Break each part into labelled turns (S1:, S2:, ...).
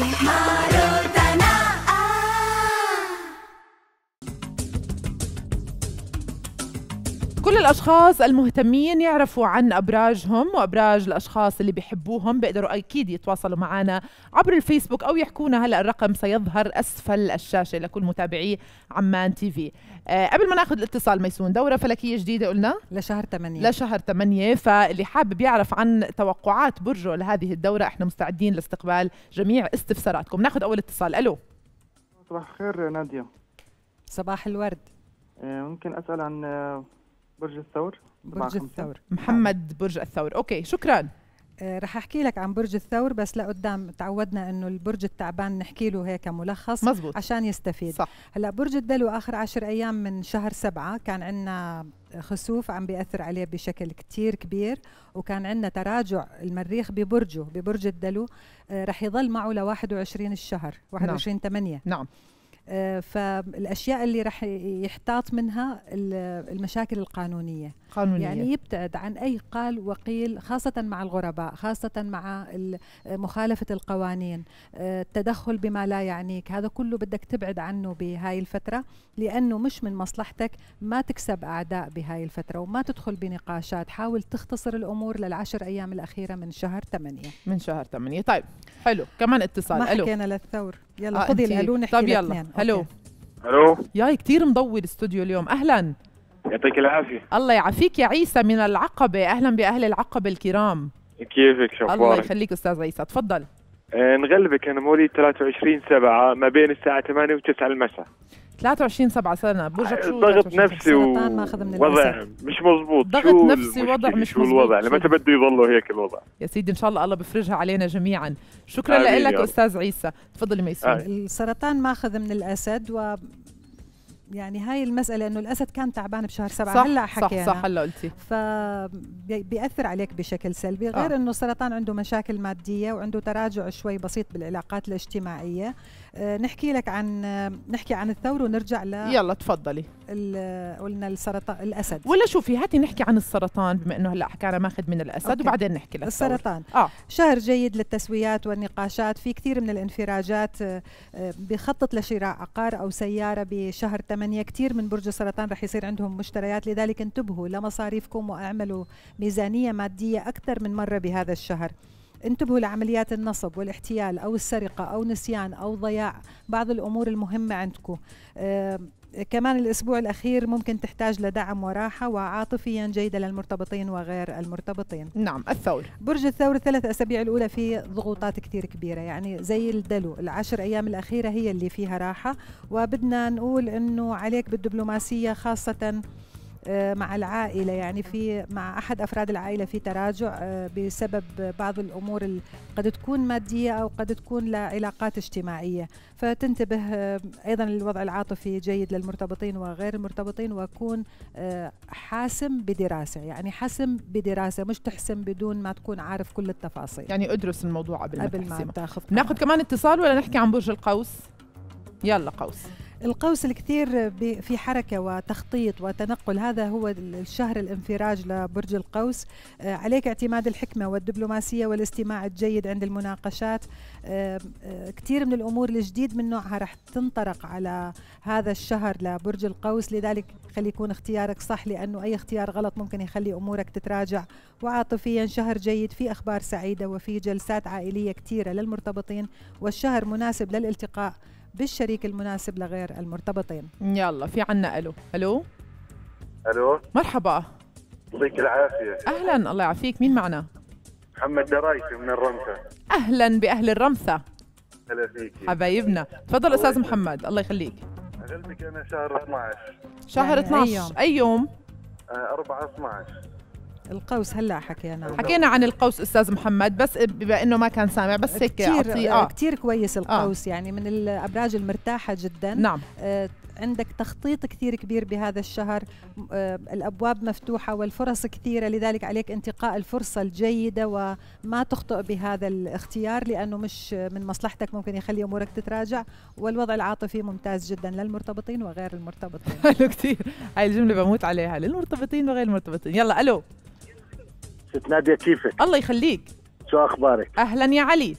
S1: 妈。
S2: كل الاشخاص المهتمين يعرفوا عن ابراجهم وابراج الاشخاص اللي بيحبوهم بيقدروا اكيد يتواصلوا معنا عبر الفيسبوك او يحكونا هلا الرقم سيظهر اسفل الشاشه لكل متابعي عمان تي في آه قبل ما ناخذ الاتصال ميسون دوره فلكيه جديده قلنا لشهر 8 لشهر 8 فاللي حابب يعرف عن توقعات برجه لهذه الدوره احنا مستعدين لاستقبال جميع استفساراتكم ناخذ اول اتصال الو
S1: صباح الخير ناديه صباح الورد آه، ممكن اسال عن آه،
S2: برج الثور برج الثور محمد برج الثور اوكي شكرا آه، رح احكي
S1: لك عن برج الثور بس لقدام تعودنا انه البرج التعبان نحكي له هيك ملخص مزبوط. عشان يستفيد صح. هلا برج الدلو اخر عشر ايام من شهر سبعة كان عندنا خسوف عم بيأثر عليه بشكل كتير كبير وكان عندنا تراجع المريخ ببرجه ببرج الدلو آه، رح يضل معه ل 21 الشهر 21 نعم. 8 نعم آه، فالاشياء اللي راح يحتاط منها المشاكل القانونيه قانونية. يعني يبتعد عن اي قال وقيل خاصه مع الغرباء خاصه مع مخالفه القوانين آه، التدخل بما لا يعنيك هذا كله بدك تبعد عنه بهاي الفتره لانه مش من مصلحتك ما تكسب اعداء بهاي الفتره وما تدخل بنقاشات حاول تختصر الامور للعشر ايام الاخيره من شهر 8
S2: من شهر 8 طيب حلو كمان اتصال ما حكينا للثور يلا آه خذي الالو نحكي طب يلا هلو الو ياي كثير مضوي الاستوديو اليوم اهلا يعطيك العافيه الله يعافيك يا عيسى من العقبه اهلا باهل العقبه الكرام كيفك شو الله يخليك استاذ عيسى تفضل آه، نغلبك انا مواليد 23 7 ما بين الساعه 8 و9 المساء 23 7 سنة برجك شو ضغط نفسي ووضع مش مزبوط ضغط نفسي وضع مش شو الوضع لمتى بده يضلوا هيك الوضع يا سيدي ان شاء الله الله بفرجها علينا جميعا شكرا لك استاذ عيسى تفضلي ميسون السرطان ماخذ
S1: من الاسد و يعني هاي المسألة إنه الأسد كان تعبان بشهر سبعة صح هلا حكينا صح صح هلا قلتي فبيأثر عليك بشكل سلبي غير آه. إنه السرطان عنده مشاكل مادية وعنده تراجع شوي بسيط بالعلاقات الاجتماعية آه، نحكي لك عن نحكي عن الثور ونرجع ل يلا تفضلي قلنا السرطان الأسد
S2: ولا شوفي هاتي نحكي عن السرطان بما إنه هلا حكينا ماخذ من الأسد أوكي. وبعدين نحكي للثور السرطان آه.
S1: شهر جيد للتسويات والنقاشات في كثير من الانفراجات آه، بخطط لشراء عقار أو سيارة بشهر ثمانية كثير من برج السرطان رح يصير عندهم مشتريات لذلك انتبهوا لمصاريفكم واعملوا ميزانيه ماديه اكثر من مره بهذا الشهر انتبهوا لعمليات النصب والاحتيال أو السرقة أو نسيان أو ضياع بعض الأمور المهمة عندكم آه، كمان الأسبوع الأخير ممكن تحتاج لدعم وراحة وعاطفيا جيدة للمرتبطين وغير المرتبطين نعم الثور برج الثور الثلاث أسابيع الأولى في ضغوطات كثير كبيرة يعني زي الدلو العشر أيام الأخيرة هي اللي فيها راحة وبدنا نقول أنه عليك بالدبلوماسية خاصة آه، مع العائله يعني في مع احد افراد العائله في تراجع آه، بسبب بعض الامور قد تكون ماديه او قد تكون لعلاقات اجتماعيه فتنتبه آه، ايضا الوضع العاطفي جيد للمرتبطين وغير المرتبطين وكون
S2: حاسم بدراسه يعني حسم بدراسه مش تحسم بدون ما تكون عارف كل التفاصيل يعني ادرس الموضوع قبل ما قبل ما تاخذ ناخذ كمان اتصال ولا نحكي عن برج القوس يلا قوس
S1: القوس الكثير في حركة وتخطيط وتنقل هذا هو الشهر الانفراج لبرج القوس آه، عليك اعتماد الحكمة والدبلوماسية والاستماع الجيد عند المناقشات آه، كثير من الأمور الجديد من نوعها رح تنطرق على هذا الشهر لبرج القوس لذلك خلي يكون اختيارك صح لأنه أي اختيار غلط ممكن يخلي أمورك تتراجع وعاطفيا شهر جيد في أخبار سعيدة وفي جلسات عائلية كثيرة للمرتبطين والشهر مناسب للالتقاء بالشريك
S2: المناسب لغير المرتبطين يلا في عنا الو الو الو مرحبا يعطيك العافيه اهلا الله يعافيك مين معنا محمد درايش من الرمثة اهلا باهل الرمثة هلا فيك حبايبنا تفضل استاذ محمد الله يخليك
S1: اغلبك انا شهر 12 شهر 12 يعني اي يوم؟ 4 آه، 12
S2: القوس هلا حكينا عنه حكينا عن القوس استاذ محمد بس بما انه ما كان سامع بس هيك كثير آه. كثير كويس آه. القوس آه. يعني من الابراج المرتاحه
S1: جدا نعم آه عندك تخطيط كثير كبير بهذا الشهر آه الابواب مفتوحه والفرص كثيره لذلك عليك انتقاء الفرصه الجيده وما تخطئ بهذا الاختيار لانه مش من مصلحتك ممكن يخلي امورك تتراجع والوضع العاطفي ممتاز جدا للمرتبطين وغير المرتبطين حلو
S2: كثير هاي الجمله بموت عليها للمرتبطين وغير المرتبطين يلا الو ست ناديه كيفك؟ الله يخليك شو اخبارك؟ اهلا يا علي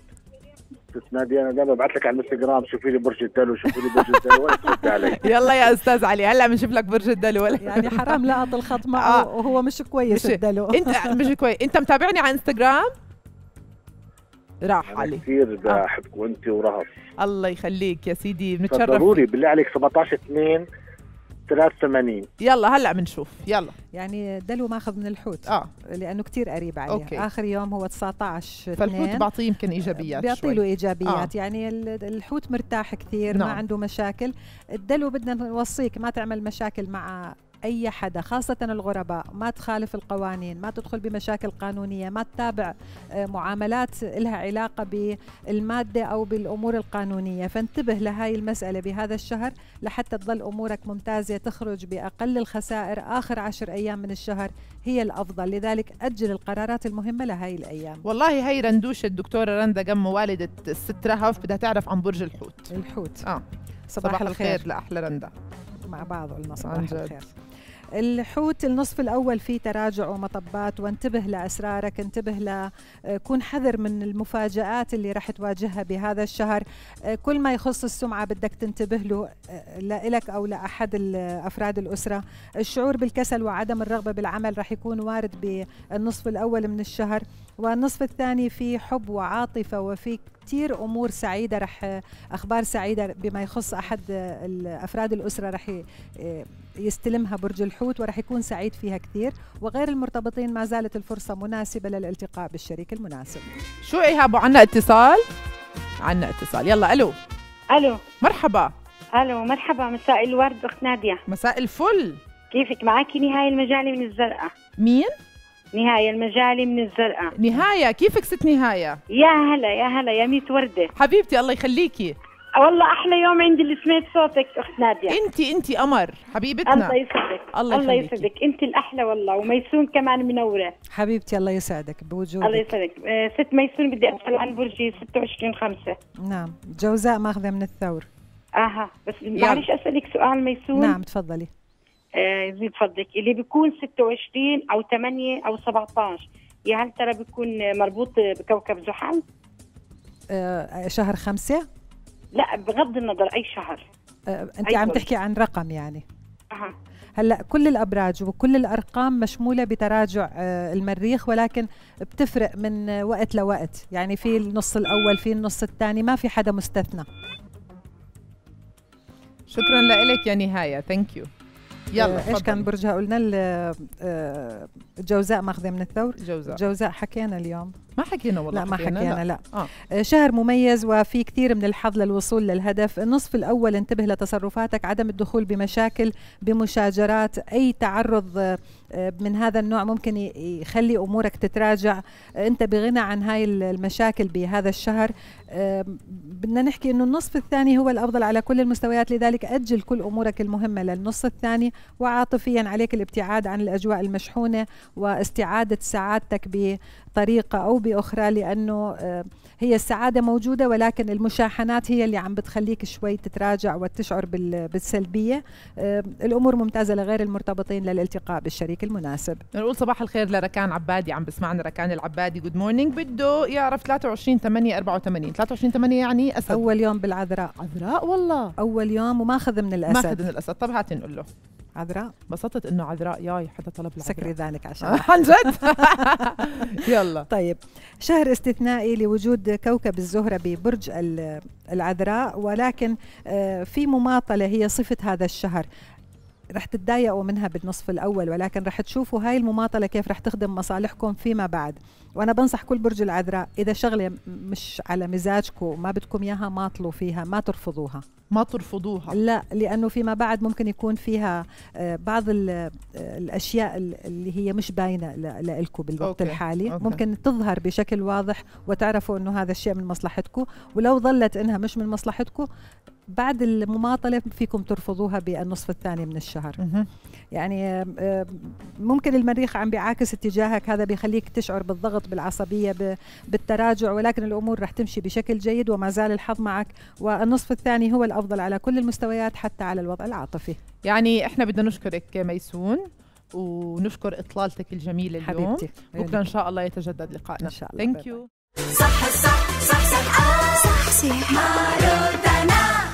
S2: ست ناديه انا دائما ببعث لك على الانستغرام شوفي لي برج الدلو شوفي لي
S1: برج الدلو ولا ترد علي
S2: يلا يا استاذ علي هلا بنشوف لك برج الدلو ولا يعني حرام لقط الخط معه آه. وهو مش كويس مش الدلو انت مش كويس انت متابعني على انستغرام؟ راح علي كثير آه. بحبك وانت ورهف الله يخليك يا سيدي متشرف ضروري بالله عليك 17 2 83 يلا هلا بنشوف يلا
S1: يعني دلو ماخذ من الحوت اه, آه، لانه كثير قريب عليه أوكي. اخر يوم هو 19 فالحوت بعطيه
S2: يمكن ايجابيات بيعطي له آه. ايجابيات
S1: آه. يعني الحوت مرتاح كثير نعم. ما عنده مشاكل الدلو بدنا نوصيك ما تعمل مشاكل مع اي حدا خاصه الغرباء ما تخالف القوانين ما تدخل بمشاكل قانونيه ما تتابع آه، معاملات لها علاقه بالماده او بالامور القانونيه فانتبه لهاي المساله بهذا الشهر لحتى تظل امورك ممتازه تخرج باقل الخسائر اخر عشر ايام
S2: من الشهر هي الافضل لذلك اجل القرارات المهمه لهاي الايام والله هي رندوش الدكتوره رندا جم والده الست رهف بدها تعرف عن برج الحوت الحوت اه صباح, صباح الخير, الخير لاحلى رندا مع بعض قلنا صباح الخير الحوت النصف
S1: الاول فيه تراجع ومطبات وانتبه لاسرارك انتبه آه، كون حذر من المفاجات اللي راح تواجهها بهذا الشهر آه، كل ما يخص السمعه بدك تنتبه له آه، لإلك او لاحد افراد الاسره الشعور بالكسل وعدم الرغبه بالعمل راح يكون وارد بالنصف الاول من الشهر والنصف الثاني في حب وعاطفة وفي كثير أمور سعيدة رح أخبار سعيدة بما يخص أحد أفراد الأسرة رح يستلمها برج الحوت ورح يكون سعيد فيها كثير وغير المرتبطين ما زالت الفرصة مناسبة للالتقاء بالشريك المناسب
S2: شو إيهاب عنا اتصال؟ عنا اتصال يلا ألو ألو مرحبا ألو مرحبا مساء الورد أخت نادية مساء الفل كيفك معاكي نهاية المجالي من الزرقاء مين؟ نهاية المجالي من الزرقاء نهاية كيفك ست نهاية؟ يا هلا يا هلا يا ميت وردة حبيبتي الله يخليكي والله احلى يوم عندي اللي سمعت صوتك اخت ناديه انت انت قمر حبيبتنا الله يسعدك الله, الله يسعدك انت الاحلى والله وميسون كمان منوره
S1: حبيبتي الله يسعدك بوجودك الله يسعدك
S2: آه، ست ميسون
S1: بدي اسال عن برجي 26 5 نعم جوزاء ماخذه من الثور اها بس معلش اسالك سؤال ميسون نعم تفضلي يزيد آه، فضلك اللي بيكون
S2: 26 او 8 او 17 يا هل ترى بيكون مربوط بكوكب زحل؟
S1: آه شهر خمسة؟
S2: لا بغض النظر اي شهر
S1: آه انت عم تحكي عن رقم يعني اها هلا كل الابراج وكل الارقام مشموله بتراجع آه، المريخ ولكن بتفرق من وقت لوقت يعني في النص الاول في النص الثاني ما في حدا مستثنى شكرا لك يا نهايه ثانك يو
S2: يلا آه، ايش كان
S1: برجها قلنا الجوزاء آه، ماخذه من الثور جوزاء جوزاء حكينا اليوم ما حكينا والله لا ما حكينا, حكينا لا, لا. آه. آه. شهر مميز وفي كثير من الحظ للوصول للهدف النصف الاول انتبه لتصرفاتك عدم الدخول بمشاكل بمشاجرات اي تعرض آه، من هذا النوع ممكن يخلي امورك تتراجع آه، انت بغنى عن هاي المشاكل بهذا الشهر بدنا نحكي انه النصف الثاني هو الافضل على كل المستويات لذلك اجل كل امورك المهمه للنصف الثاني وعاطفيا عليك الابتعاد عن الاجواء المشحونه واستعاده سعادتك بطريقه او باخرى لانه هي السعاده موجوده ولكن المشاحنات هي اللي عم بتخليك شوي تتراجع وتشعر بالسلبيه الامور ممتازه لغير المرتبطين للالتقاء بالشركه التوقيت
S2: المناسب نقول صباح الخير لركان عبادي عم بسمعنا ركان العبادي جود مورنينج بده يعرف 23 8 84 23 8 يعني اسد اول يوم بالعذراء عذراء والله اول يوم وماخذ من الاسد ماخذ من الاسد طب هات نقول له عذراء انبسطت انه عذراء ياي حدا طلب العذراء سكري ذلك عشان عن جد يلا طيب شهر استثنائي
S1: لوجود كوكب الزهرة ببرج العذراء ولكن آه، في مماطلة هي صفة هذا الشهر رح تتضايقوا منها بالنصف الاول ولكن رح تشوفوا هاي المماطله كيف رح تخدم مصالحكم فيما بعد وانا بنصح كل برج العذراء اذا شغله مش على مزاجكم ما بدكم اياها ماطلوا فيها ما ترفضوها ما ترفضوها لا لانه فيما بعد ممكن يكون فيها آه، بعض آه، الاشياء اللي هي مش باينه لكم بالوقت أوكي. الحالي أوكي. ممكن تظهر بشكل واضح وتعرفوا انه هذا الشيء من مصلحتكم ولو ظلت انها مش من مصلحتكم بعد المماطله فيكم ترفضوها بالنصف الثاني من الشهر يعني ممكن المريخ عم بيعاكس اتجاهك هذا بيخليك تشعر بالضغط بالعصبية بالتراجع ولكن الأمور رح تمشي بشكل جيد وما زال الحظ معك والنصف الثاني هو الأفضل على كل
S2: المستويات حتى على الوضع العاطفي يعني احنا بدنا نشكرك ميسون ونشكر اطلالتك الجميله اليوم حبيبتي بكره ان شاء الله يتجدد لقائنا ان شاء الله ثانك يو
S1: صح صح صح صح صح
S2: صح مع
S1: رودانا